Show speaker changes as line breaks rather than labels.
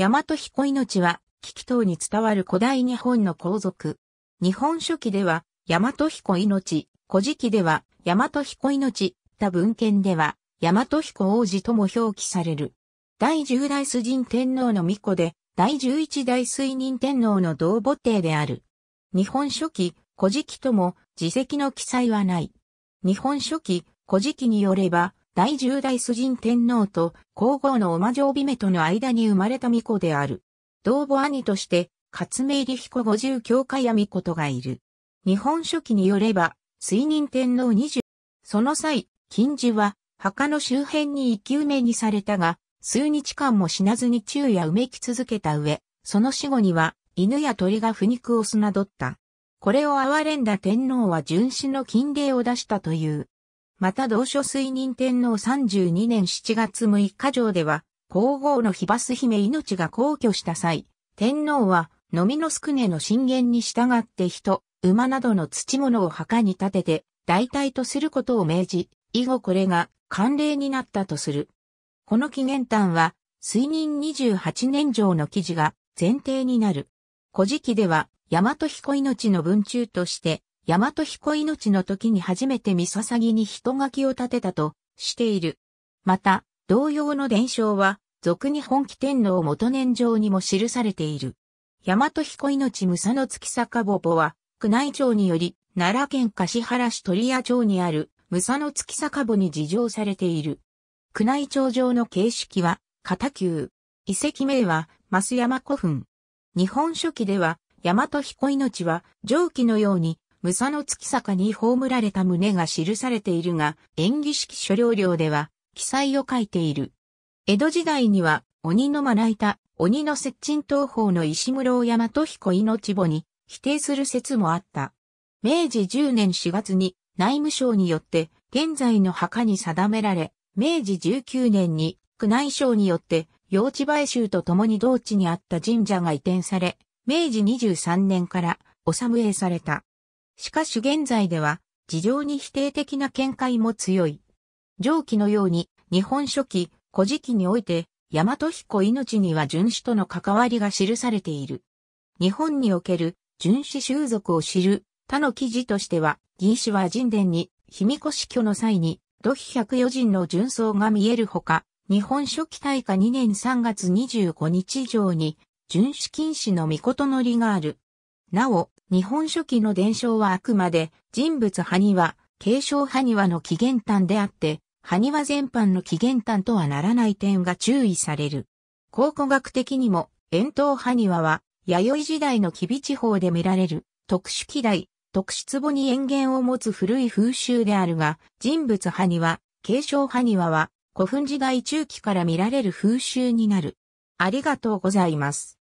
大和彦命は、危機等に伝わる古代日本の皇族。日本書紀では、大和彦命、古事記では、大和彦命、他文献では、大和彦王子とも表記される。第十代崇神天皇の御子で、第十一代水任天皇の同母帝である。日本書紀、古事記とも、自責の記載はない。日本書紀、古事記によれば、第十代崇神天皇と皇后のお馬上姫との間に生まれた巫女である。同母兄として、勝明理彦五十教会や巫女がいる。日本書紀によれば、水任天皇二十。その際、金字は、墓の周辺に生き埋めにされたが、数日間も死なずに昼夜うめき続けた上、その死後には、犬や鳥が腐肉をすなどった。これを憐れんだ天皇は巡視の禁令を出したという。また同書水任天皇32年7月6日上では、皇后の日バス姫命が皇居した際、天皇は、のみのすくねの進言に従って人、馬などの土物を墓に立てて、代替とすることを命じ、以後これが慣例になったとする。この紀元端は、水任28年上の記事が前提になる。古事記では、大和彦命の文中として、大和彦命の時に初めて三笹木に人垣を立てたとしている。また、同様の伝承は、俗に本気天皇元年上にも記されている。大和彦命武佐の月坂ぼぼは、宮内庁により、奈良県橿原市鳥屋町にある、武佐の月坂墓に事情されている。宮内庁上の形式は、片球。遺跡名は、増山古墳。日本書紀では、大和彦命は、上記のように、武佐の月坂に葬られた旨が記されているが、演技式所領料では、記載を書いている。江戸時代には、鬼のまな板、鬼の接近東方の石室大と彦命母に、否定する説もあった。明治10年4月に、内務省によって、現在の墓に定められ、明治19年に、宮内省によって、用地買収とともに同地にあった神社が移転され、明治23年から、おさむえされた。しかし現在では、事情に否定的な見解も強い。上記のように、日本書紀、古事記において、大和彦命には純死との関わりが記されている。日本における純死習俗を知る他の記事としては、銀史は神殿に、卑弥呼死去の際に、土肥百余人の純僧が見えるほか、日本書紀大化2年3月25日以上に、純死禁止の御事のりがある。なお、日本書紀の伝承はあくまで人物埴輪、継承埴輪の起源端であって、埴輪全般の起源端とはならない点が注意される。考古学的にも、円筒埴輪は、弥生時代の吉備地方で見られる、特殊機台、特殊壺に円源を持つ古い風習であるが、人物埴輪、継承埴輪は、古墳時代中期から見られる風習になる。ありがとうございます。